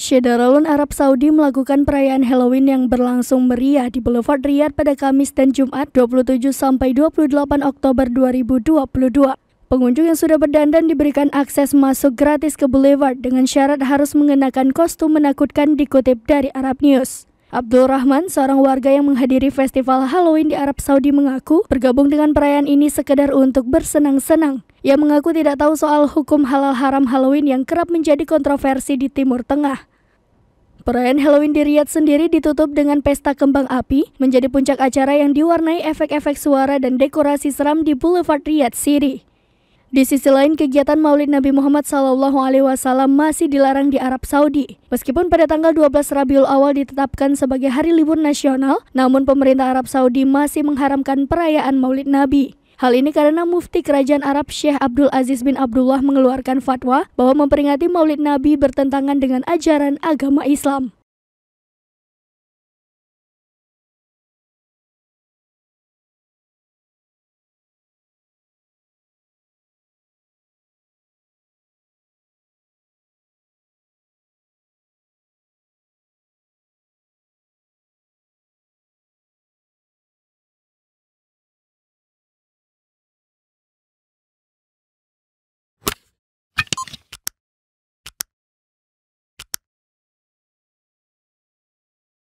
Syedaralun Arab Saudi melakukan perayaan Halloween yang berlangsung meriah di Boulevard Riyadh pada Kamis dan Jumat 27 sampai 28 Oktober 2022. Pengunjung yang sudah berdandan diberikan akses masuk gratis ke Boulevard dengan syarat harus mengenakan kostum menakutkan dikutip dari Arab News. Abdul Rahman, seorang warga yang menghadiri festival Halloween di Arab Saudi mengaku bergabung dengan perayaan ini sekedar untuk bersenang-senang. Ia mengaku tidak tahu soal hukum halal haram Halloween yang kerap menjadi kontroversi di Timur Tengah. Perayaan Halloween di Riyadh sendiri ditutup dengan pesta kembang api, menjadi puncak acara yang diwarnai efek-efek suara dan dekorasi seram di Boulevard Riyadh City. Di sisi lain, kegiatan Maulid Nabi Muhammad SAW masih dilarang di Arab Saudi. Meskipun pada tanggal 12 Rabiul Awal ditetapkan sebagai hari libur nasional, namun pemerintah Arab Saudi masih mengharamkan perayaan Maulid Nabi. Hal ini karena Mufti Kerajaan Arab Syekh Abdul Aziz bin Abdullah mengeluarkan fatwa bahwa memperingati Maulid Nabi bertentangan dengan ajaran agama Islam.